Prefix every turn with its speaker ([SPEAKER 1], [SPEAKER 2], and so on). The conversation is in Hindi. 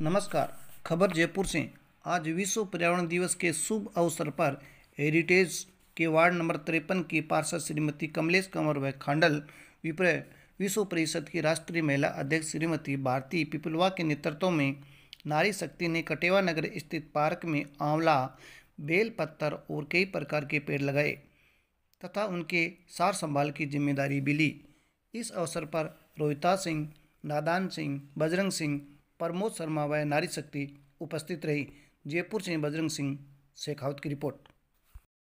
[SPEAKER 1] नमस्कार खबर जयपुर से आज विश्व पर्यावरण दिवस के शुभ अवसर पर हेरिटेज के वार्ड नंबर तिरपन की पार्षद श्रीमती कमलेश कंवर व खांडल विप्र विश्व परिषद की राष्ट्रीय महिला अध्यक्ष श्रीमती भारती पिपलवा के नेतृत्व में नारी शक्ति ने कटेवा नगर स्थित पार्क में आंवला बेल पत्थर और कई प्रकार के पेड़ लगाए तथा उनके सार संभाल की जिम्मेदारी भी ली इस अवसर पर रोहिता सिंह नादान सिंह बजरंग सिंह प्रमोद शर्मा व नारी शक्ति उपस्थित रही जयपुर से बजरंग सिंह शेखावत की रिपोर्ट